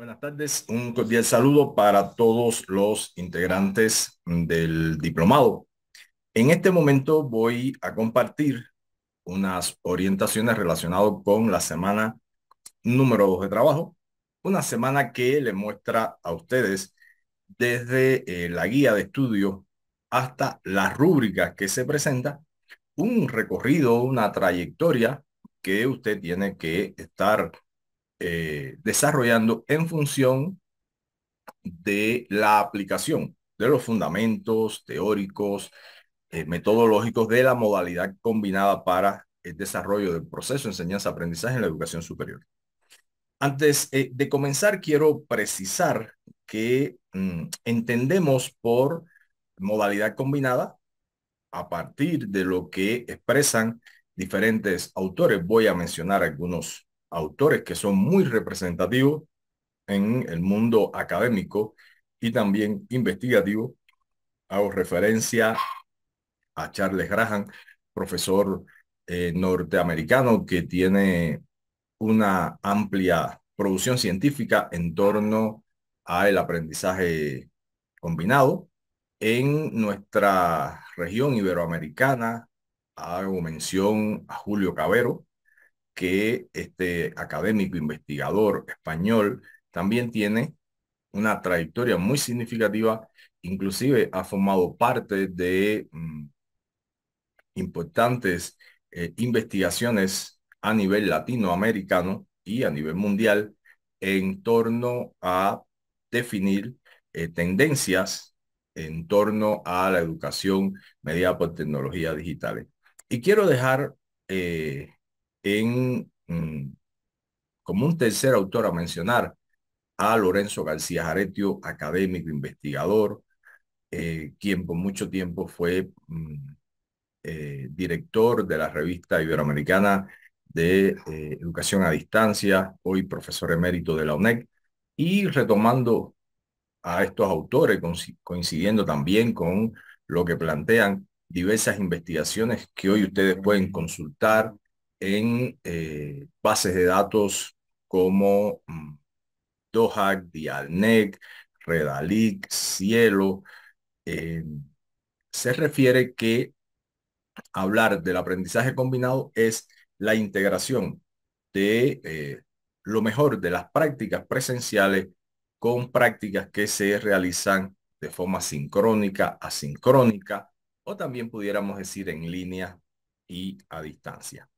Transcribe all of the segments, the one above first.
Buenas tardes, un cordial saludo para todos los integrantes del diplomado. En este momento voy a compartir unas orientaciones relacionadas con la semana número 2 de trabajo, una semana que le muestra a ustedes desde eh, la guía de estudio hasta las rúbricas que se presenta, un recorrido, una trayectoria que usted tiene que estar eh, desarrollando en función de la aplicación de los fundamentos teóricos, eh, metodológicos de la modalidad combinada para el desarrollo del proceso de enseñanza-aprendizaje en la educación superior. Antes eh, de comenzar, quiero precisar que mm, entendemos por modalidad combinada a partir de lo que expresan diferentes autores. Voy a mencionar algunos autores que son muy representativos en el mundo académico y también investigativo. Hago referencia a Charles Graham, profesor eh, norteamericano que tiene una amplia producción científica en torno al aprendizaje combinado. En nuestra región iberoamericana hago mención a Julio Cabero, que este académico, investigador español, también tiene una trayectoria muy significativa, inclusive ha formado parte de mm, importantes eh, investigaciones a nivel latinoamericano y a nivel mundial en torno a definir eh, tendencias en torno a la educación mediada por tecnologías digitales. Y quiero dejar eh, en, mm, como un tercer autor a mencionar a Lorenzo García Jaretio, académico, investigador, eh, quien por mucho tiempo fue mm, eh, director de la revista iberoamericana de eh, educación a distancia, hoy profesor emérito de la UNED, y retomando a estos autores, coincidiendo también con lo que plantean diversas investigaciones que hoy ustedes pueden consultar en eh, bases de datos como mm, DOHAC, Dialnet, Redalic, Cielo, eh, se refiere que hablar del aprendizaje combinado es la integración de eh, lo mejor de las prácticas presenciales con prácticas que se realizan de forma sincrónica, asincrónica o también pudiéramos decir en línea y a distancia.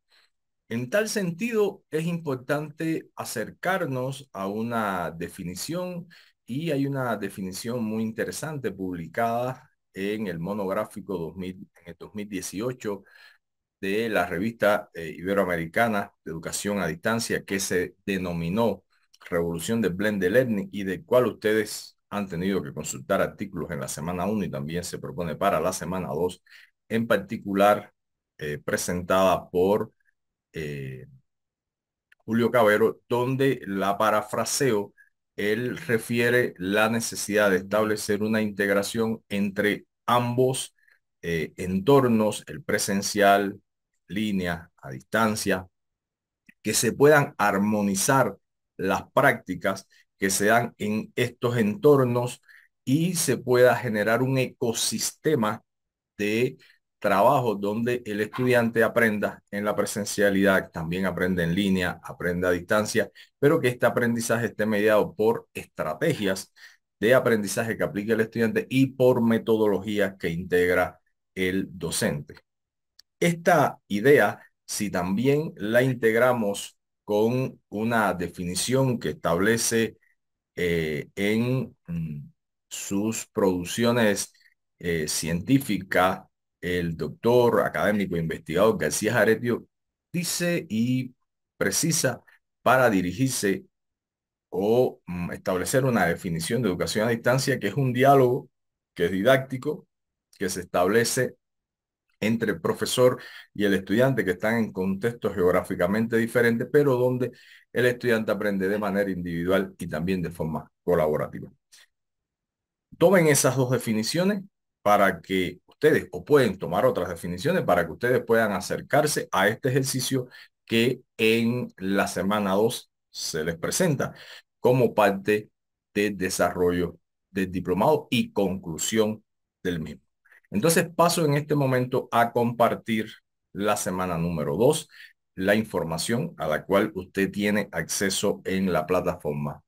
En tal sentido, es importante acercarnos a una definición y hay una definición muy interesante publicada en el monográfico en el 2018 de la revista eh, iberoamericana de educación a distancia que se denominó Revolución de Blended Learning y de cual ustedes han tenido que consultar artículos en la semana 1 y también se propone para la semana 2, en particular eh, presentada por eh, Julio Cabero, donde la parafraseo, él refiere la necesidad de establecer una integración entre ambos eh, entornos, el presencial, línea, a distancia, que se puedan armonizar las prácticas que se dan en estos entornos y se pueda generar un ecosistema de trabajo donde el estudiante aprenda en la presencialidad, también aprende en línea, aprende a distancia, pero que este aprendizaje esté mediado por estrategias de aprendizaje que aplique el estudiante y por metodologías que integra el docente. Esta idea, si también la integramos con una definición que establece eh, en mm, sus producciones eh, científicas el doctor académico investigador García Jaretio dice y precisa para dirigirse o mm, establecer una definición de educación a distancia que es un diálogo que es didáctico, que se establece entre el profesor y el estudiante que están en contextos geográficamente diferentes, pero donde el estudiante aprende de manera individual y también de forma colaborativa. Tomen esas dos definiciones para que ustedes o pueden tomar otras definiciones para que ustedes puedan acercarse a este ejercicio que en la semana 2 se les presenta como parte de desarrollo del diplomado y conclusión del mismo. Entonces paso en este momento a compartir la semana número 2, la información a la cual usted tiene acceso en la plataforma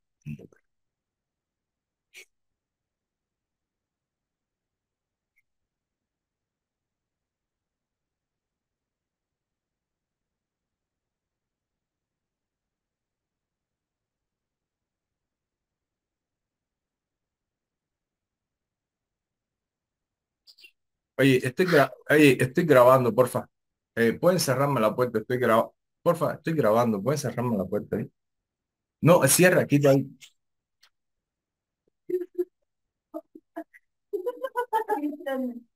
Oye, estoy, estoy grabando, porfa. Eh, pueden cerrarme la puerta, estoy grabando. Porfa, estoy grabando, pueden cerrarme la puerta ahí. No, cierra, quita ahí.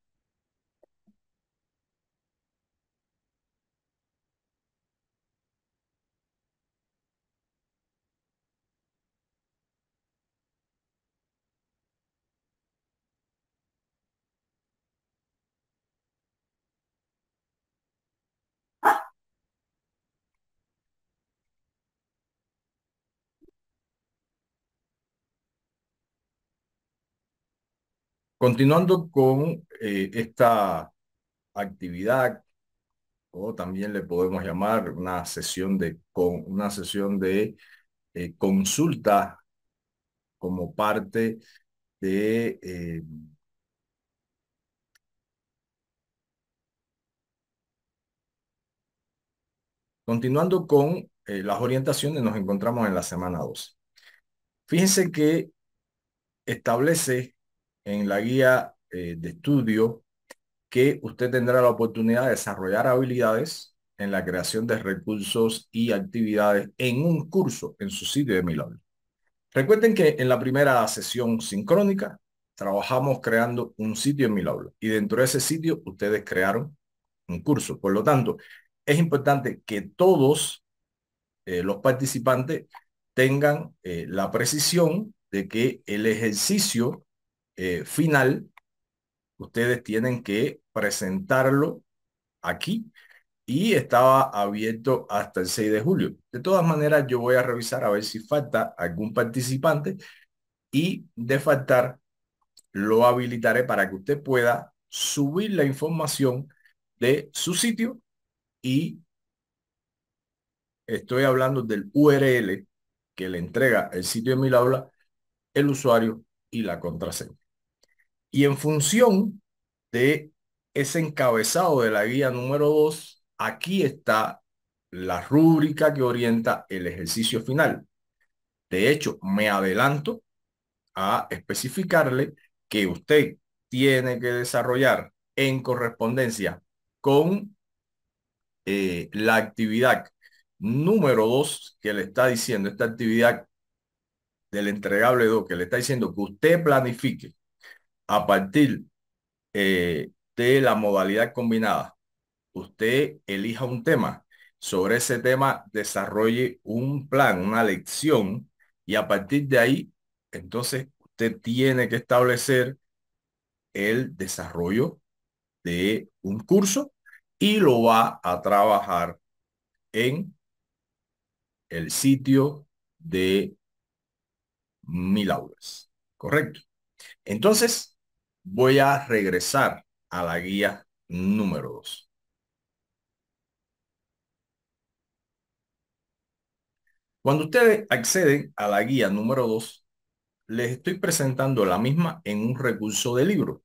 Continuando con eh, esta actividad, o también le podemos llamar una sesión de, con, una sesión de eh, consulta como parte de eh, Continuando con las orientaciones, nos encontramos en la semana 12. Fíjense que establece en la guía eh, de estudio que usted tendrá la oportunidad de desarrollar habilidades en la creación de recursos y actividades en un curso en su sitio de Milagro. Recuerden que en la primera sesión sincrónica trabajamos creando un sitio en Milagro y dentro de ese sitio ustedes crearon un curso. Por lo tanto, es importante que todos eh, los participantes tengan eh, la precisión de que el ejercicio eh, final, ustedes tienen que presentarlo aquí y estaba abierto hasta el 6 de julio. De todas maneras, yo voy a revisar a ver si falta algún participante y de faltar, lo habilitaré para que usted pueda subir la información de su sitio y estoy hablando del URL que le entrega el sitio de mi aula, el usuario y la contraseña. Y en función de ese encabezado de la guía número 2, aquí está la rúbrica que orienta el ejercicio final. De hecho, me adelanto a especificarle que usted tiene que desarrollar en correspondencia con eh, la actividad número 2 que le está diciendo, esta actividad del entregable 2 que le está diciendo que usted planifique a partir eh, de la modalidad combinada, usted elija un tema, sobre ese tema desarrolle un plan, una lección y a partir de ahí, entonces usted tiene que establecer el desarrollo de un curso y lo va a trabajar en el sitio de mil aulas. Correcto. Entonces, voy a regresar a la guía número 2. Cuando ustedes acceden a la guía número 2, les estoy presentando la misma en un recurso de libro,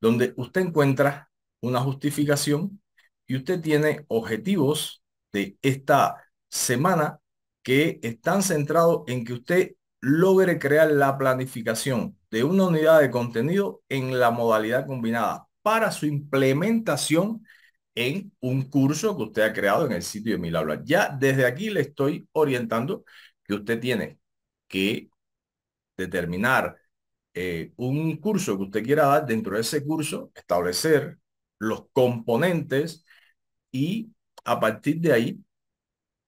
donde usted encuentra una justificación y usted tiene objetivos de esta semana que están centrados en que usted logre crear la planificación de una unidad de contenido en la modalidad combinada para su implementación en un curso que usted ha creado en el sitio de Mil Ya desde aquí le estoy orientando que usted tiene que determinar eh, un curso que usted quiera dar, dentro de ese curso establecer los componentes y a partir de ahí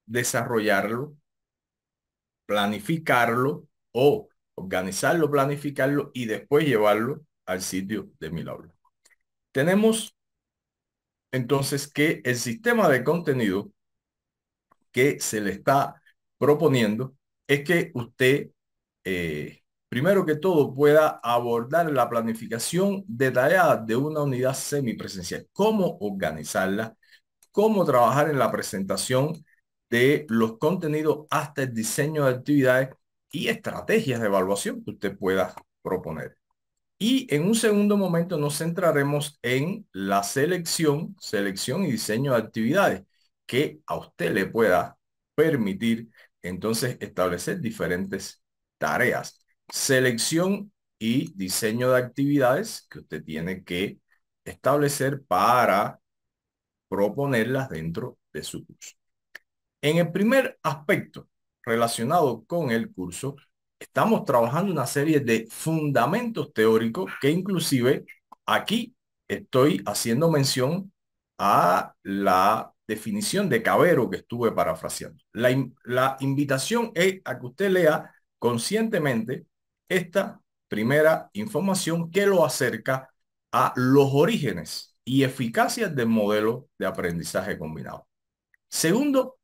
desarrollarlo, planificarlo o organizarlo, planificarlo y después llevarlo al sitio de milagro. Tenemos entonces que el sistema de contenido que se le está proponiendo es que usted, eh, primero que todo, pueda abordar la planificación detallada de una unidad semipresencial, cómo organizarla, cómo trabajar en la presentación de los contenidos hasta el diseño de actividades y estrategias de evaluación que usted pueda proponer. Y en un segundo momento nos centraremos en la selección, selección y diseño de actividades que a usted le pueda permitir entonces establecer diferentes tareas. Selección y diseño de actividades que usted tiene que establecer para proponerlas dentro de su curso. En el primer aspecto, relacionado con el curso, estamos trabajando una serie de fundamentos teóricos que inclusive aquí estoy haciendo mención a la definición de Cabero que estuve parafraseando. La, invitación es a que usted lea conscientemente esta primera información que lo acerca a los orígenes y eficacias del modelo de aprendizaje combinado. Segundo,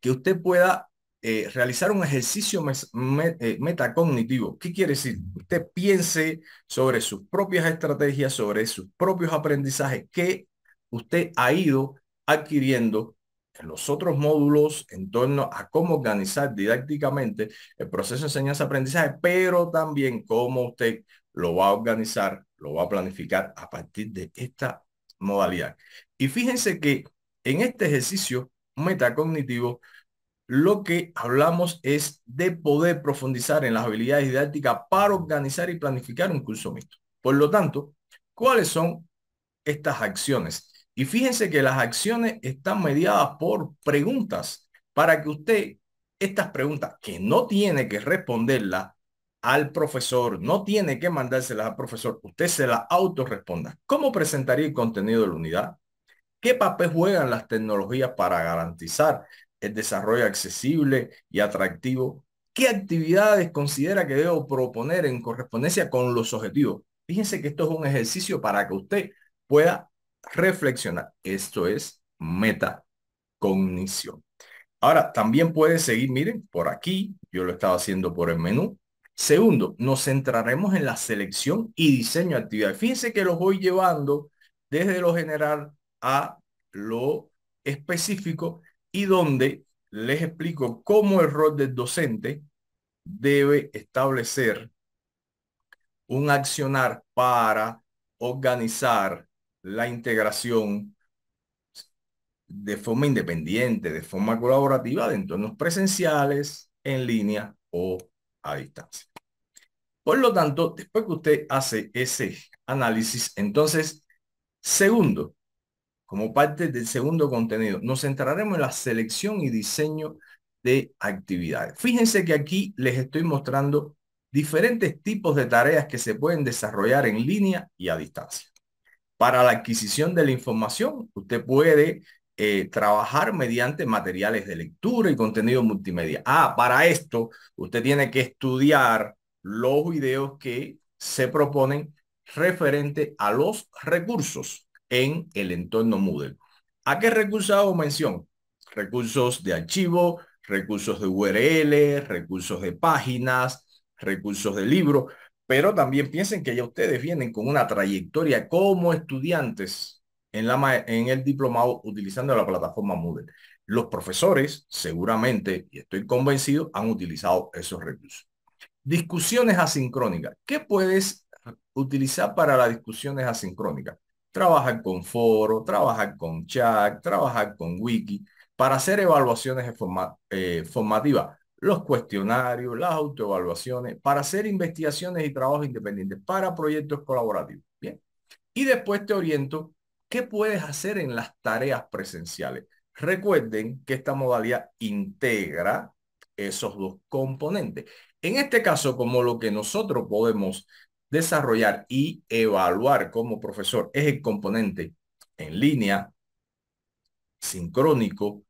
que usted pueda eh, realizar un ejercicio eh, metacognitivo. ¿Qué quiere decir? Usted piense sobre sus propias estrategias, sobre sus propios aprendizajes que usted ha ido adquiriendo en los otros módulos en torno a cómo organizar didácticamente el proceso de enseñanza-aprendizaje, pero también cómo usted lo va a organizar, lo va a planificar a partir de esta modalidad. Y fíjense que en este ejercicio metacognitivo, lo que hablamos es de poder profundizar en las habilidades didácticas para organizar y planificar un curso mixto. Por lo tanto, ¿cuáles son estas acciones? Y fíjense que las acciones están mediadas por preguntas para que usted estas preguntas que no tiene que responderlas al profesor, no tiene que mandárselas al profesor, usted se las autorresponda. ¿Cómo presentaría el contenido de la unidad? ¿Qué papel juegan las tecnologías para garantizar el desarrollo accesible y atractivo. ¿Qué actividades considera que debo proponer en correspondencia con los objetivos? Fíjense que esto es un ejercicio para que usted pueda reflexionar. Esto es metacognición. Ahora, también puede seguir, miren, por aquí, yo lo estaba haciendo por el menú. Segundo, nos centraremos en la selección y diseño de actividades. Fíjense que los voy llevando desde lo general a lo específico y donde les explico cómo el rol del docente debe establecer un accionar para organizar la integración de forma independiente, de forma colaborativa de entornos presenciales, en línea o a distancia. Por lo tanto, después que usted hace ese análisis, entonces, segundo, como parte del segundo contenido, nos centraremos en la selección y diseño de actividades. Fíjense que aquí les estoy mostrando diferentes tipos de tareas que se pueden desarrollar en línea y a distancia. Para la adquisición de la información, usted puede eh, trabajar mediante materiales de lectura y contenido multimedia. Ah, para esto, usted tiene que estudiar los videos que se proponen referente a los recursos en el entorno Moodle. ¿A qué recursos hago mención? Recursos de archivo, recursos de URL, recursos de páginas, recursos de libro, pero también piensen que ya ustedes vienen con una trayectoria como estudiantes en, la, en el diplomado utilizando la plataforma Moodle. Los profesores seguramente, y estoy convencido, han utilizado esos recursos. Discusiones asincrónicas. ¿Qué puedes utilizar para las discusiones asincrónicas? Trabajar con foro, trabajar con chat, trabajar con wiki para hacer evaluaciones eh, formativas, los cuestionarios, las autoevaluaciones, para hacer investigaciones y trabajos independientes, para proyectos colaborativos. Bien. Y después te oriento qué puedes hacer en las tareas presenciales. Recuerden que esta modalidad integra esos dos componentes. En este caso, como lo que nosotros podemos desarrollar y evaluar como profesor es el componente en línea, sincrónico,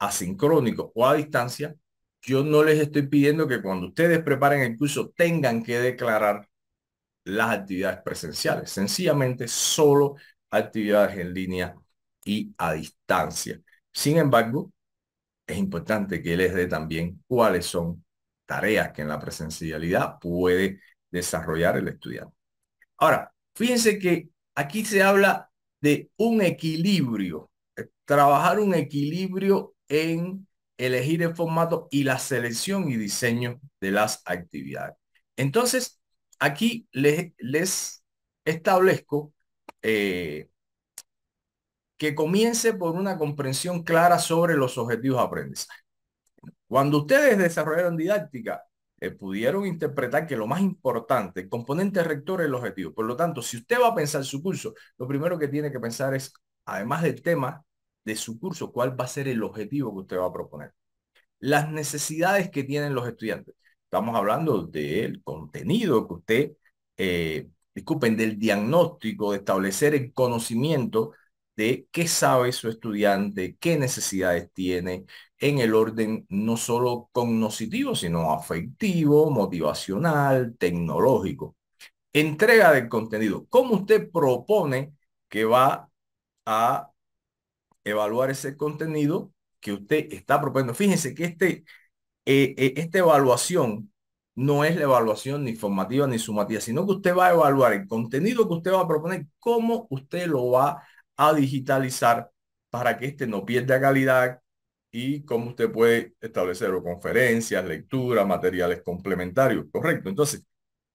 asincrónico o a distancia. Yo no les estoy pidiendo que cuando ustedes preparen el curso tengan que declarar las actividades presenciales, sencillamente solo actividades en línea y a distancia. Sin embargo, es importante que les dé también cuáles son tareas que en la presencialidad puede desarrollar el estudiante. Ahora, fíjense que aquí se habla de un equilibrio, eh, trabajar un equilibrio en elegir el formato y la selección y diseño de las actividades. Entonces, aquí les, establezco eh, que comience por una comprensión clara sobre los objetivos de aprendizaje. Cuando ustedes desarrollaron didáctica, eh, pudieron interpretar que lo más importante, el componente rector es el objetivo. Por lo tanto, si usted va a pensar su curso, lo primero que tiene que pensar es, además del tema de su curso, cuál va a ser el objetivo que usted va a proponer. Las necesidades que tienen los estudiantes. Estamos hablando del contenido que usted, eh, disculpen, del diagnóstico, de establecer el conocimiento de qué sabe su estudiante, qué necesidades tiene en el orden no solo cognoscitivo, sino afectivo, motivacional, tecnológico. Entrega del contenido. ¿Cómo usted propone que va a evaluar ese contenido que usted está proponiendo? Fíjense que este, eh, eh, esta evaluación no es la evaluación ni formativa ni sumativa, sino que usted va a evaluar el contenido que usted va a proponer, cómo usted lo va a a digitalizar para que este no pierda calidad y cómo usted puede establecer conferencias, lecturas, materiales complementarios, correcto. Entonces,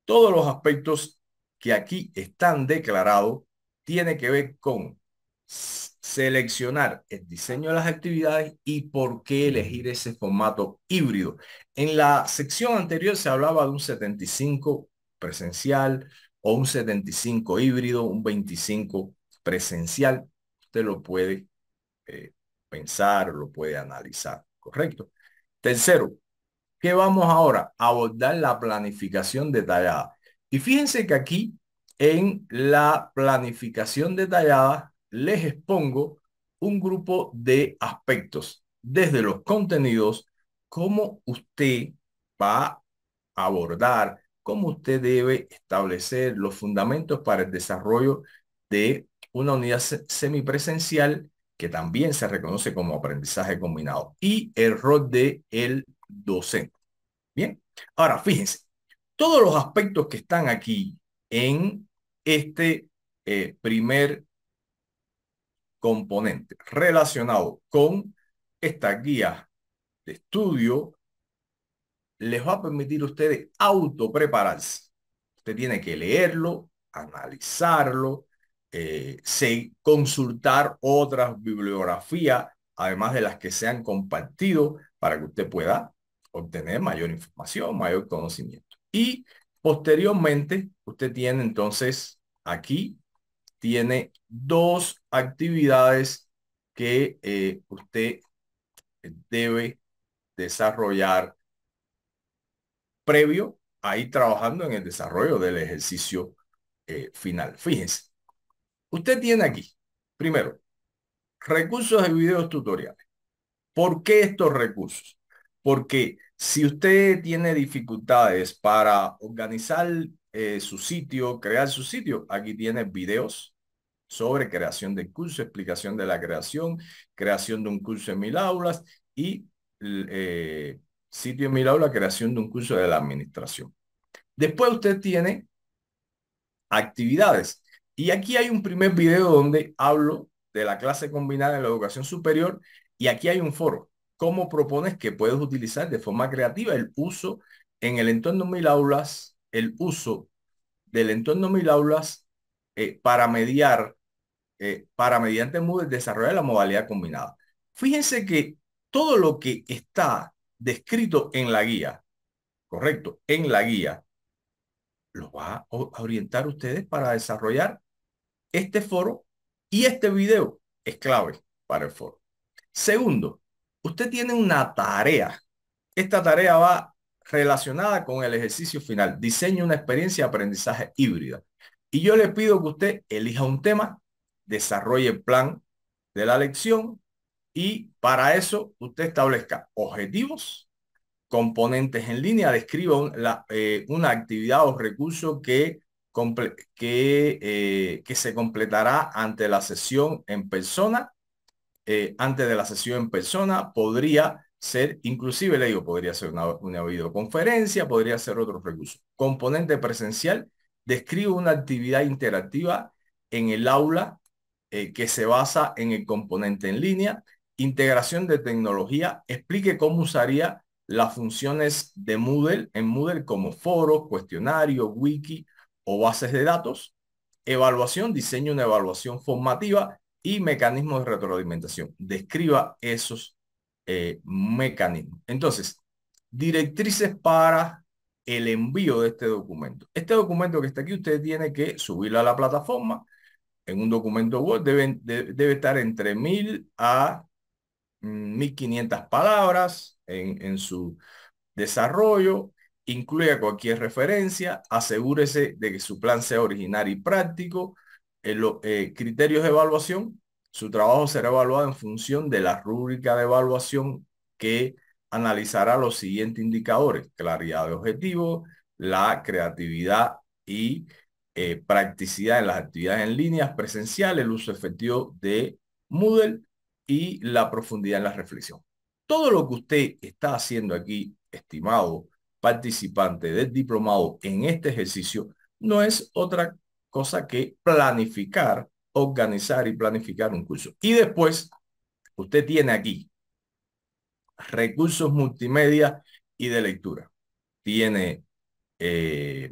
todos los aspectos que aquí están declarados tiene que ver con seleccionar el diseño de las actividades y por qué elegir ese formato híbrido. En la sección anterior se hablaba de un 75 presencial o un 75 híbrido, un 25 presencial, usted lo puede eh, pensar, lo puede analizar, ¿correcto? Tercero, ¿qué vamos ahora? A abordar la planificación detallada. Y fíjense que aquí en la planificación detallada les expongo un grupo de aspectos, desde los contenidos, cómo usted va a abordar, cómo usted debe establecer los fundamentos para el desarrollo de una unidad semipresencial que también se reconoce como aprendizaje combinado y el rol de el docente. Bien, ahora fíjense, todos los aspectos que están aquí en este eh, primer componente relacionado con esta guía de estudio les va a permitir a ustedes prepararse Usted tiene que leerlo, analizarlo, eh, se, consultar otras bibliografías, además de las que se han compartido, para que usted pueda obtener mayor información, mayor conocimiento. Y posteriormente, usted tiene entonces aquí, tiene dos actividades que eh, usted debe desarrollar previo a ir trabajando en el desarrollo del ejercicio eh, final. Fíjense, Usted tiene aquí, primero, recursos de videos tutoriales. ¿Por qué estos recursos? Porque si usted tiene dificultades para organizar eh, su sitio, crear su sitio, aquí tiene videos sobre creación de curso, explicación de la creación, creación de un curso en mil aulas y eh, sitio en mil aulas, creación de un curso de la administración. Después usted tiene actividades. Y aquí hay un primer video donde hablo de la clase combinada en la educación superior y aquí hay un foro. ¿Cómo propones que puedes utilizar de forma creativa el uso en el entorno mil aulas, el uso del entorno mil aulas eh, para mediar, eh, para mediante Moodle desarrollar la modalidad combinada? Fíjense que todo lo que está descrito en la guía, correcto, en la guía, lo va a orientar ustedes para desarrollar este foro y este video es clave para el foro. Segundo, usted tiene una tarea. Esta tarea va relacionada con el ejercicio final. diseño una experiencia de aprendizaje híbrida. Y yo le pido que usted elija un tema, desarrolle el plan de la lección y para eso usted establezca objetivos, componentes en línea, describa eh, una actividad o recurso que eh, que, se completará ante la sesión en persona, eh, antes de la sesión en persona, podría ser, inclusive le digo, podría ser una, videoconferencia, podría ser otro recurso. Componente presencial, describe una actividad interactiva en el aula eh, que se basa en el componente en línea, integración de tecnología, explique cómo usaría las funciones de Moodle en Moodle como foro, cuestionario, wiki o bases de datos, evaluación, diseño una evaluación formativa y mecanismos de retroalimentación. Describa esos eh, mecanismos. Entonces, directrices para el envío de este documento. Este documento que está aquí, usted tiene que subirlo a la plataforma. En un documento Word debe, debe estar entre 1000 a 1500 mm, palabras en, en su desarrollo Incluya cualquier referencia, asegúrese de que su plan sea original y práctico. En los eh, criterios de evaluación, su trabajo será evaluado en función de la rúbrica de evaluación que analizará los siguientes indicadores, claridad de objetivo, la creatividad y eh, practicidad en las actividades en líneas presenciales, el uso efectivo de Moodle y la profundidad en la reflexión. Todo lo que usted está haciendo aquí, estimado participante del diplomado en este ejercicio no es otra cosa que planificar, organizar y planificar un curso. Y después, usted tiene aquí recursos multimedia y de lectura. Tiene eh,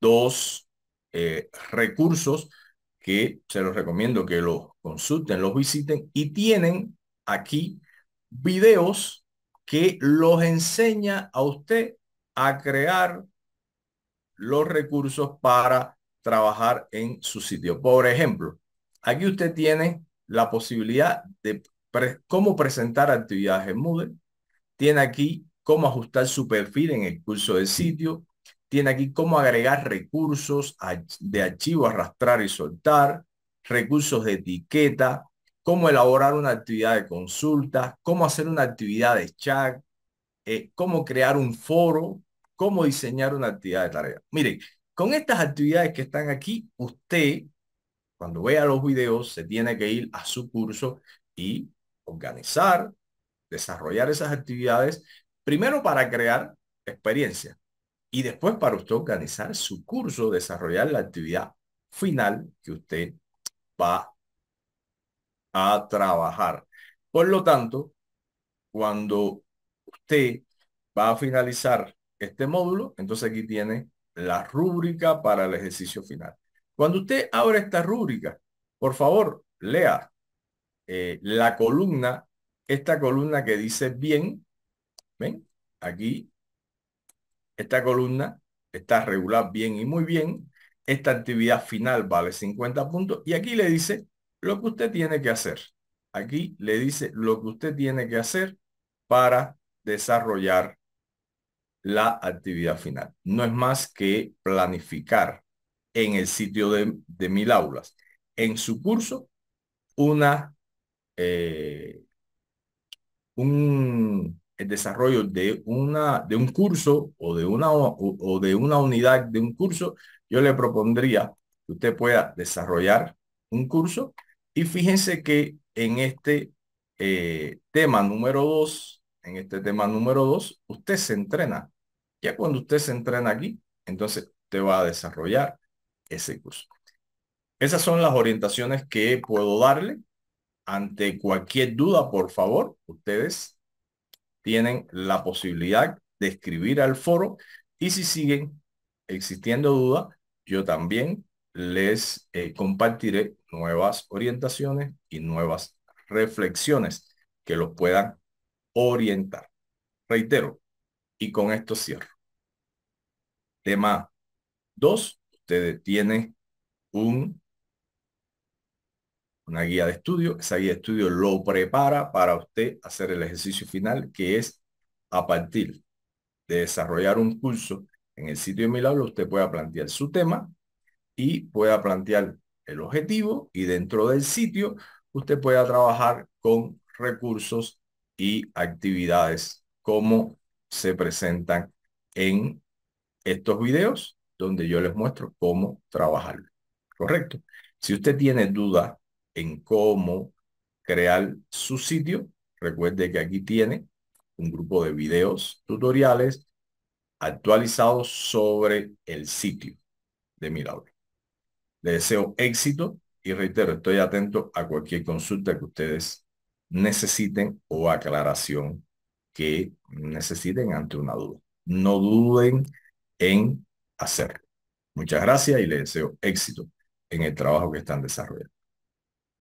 dos eh, recursos que se los recomiendo que los consulten, los visiten y tienen aquí videos que los enseña a usted a crear los recursos para trabajar en su sitio. Por ejemplo, aquí usted tiene la posibilidad de cómo presentar actividades en Moodle. Tiene aquí cómo ajustar su perfil en el curso de sitio. Tiene aquí cómo agregar recursos de archivo, arrastrar y soltar, recursos de etiqueta, cómo elaborar una actividad de consulta, cómo hacer una actividad de chat, eh, cómo crear un foro cómo diseñar una actividad de tarea. Miren, con estas actividades que están aquí, usted, cuando vea los videos, se tiene que ir a su curso y organizar, desarrollar esas actividades, primero para crear experiencia y después para usted organizar su curso, desarrollar la actividad final que usted va a trabajar. Por lo tanto, cuando usted va a finalizar este módulo, entonces aquí tiene la rúbrica para el ejercicio final. Cuando usted abre esta rúbrica, por favor, lea eh, la columna, esta columna que dice bien, ¿ven? Aquí, esta columna está regular bien y muy bien. Esta actividad final vale 50 puntos y aquí le dice lo que usted tiene que hacer. Aquí le dice lo que usted tiene que hacer para desarrollar la actividad final. No es más que planificar en el sitio de, mil aulas, en su curso, una, eh, un, el desarrollo de, una, de un curso o de una, o, de una unidad de un curso, yo le propondría que usted pueda desarrollar un curso y fíjense que en este eh, tema número dos, en este tema número dos, usted se entrena ya cuando ustedes entren aquí, entonces te va a desarrollar ese curso. Esas son las orientaciones que puedo darle. Ante cualquier duda, por favor, ustedes tienen la posibilidad de escribir al foro y si siguen existiendo dudas, yo también les eh, compartiré nuevas orientaciones y nuevas reflexiones que los puedan orientar. Reitero, y con esto cierro. Tema 2. Usted tiene un, una guía de estudio. Esa guía de estudio lo prepara para usted hacer el ejercicio final, que es a partir de desarrollar un curso en el sitio de Milagro, usted pueda plantear su tema y pueda plantear el objetivo y dentro del sitio usted pueda trabajar con recursos y actividades como se presentan en estos videos donde yo les muestro cómo trabajarlo. Correcto. Si usted tiene duda en cómo crear su sitio, recuerde que aquí tiene un grupo de videos tutoriales actualizados sobre el sitio de Mirable. Le deseo éxito y reitero, estoy atento a cualquier consulta que ustedes necesiten o aclaración que necesiten ante una duda. No duden en hacerlo. Muchas gracias y les deseo éxito en el trabajo que están desarrollando.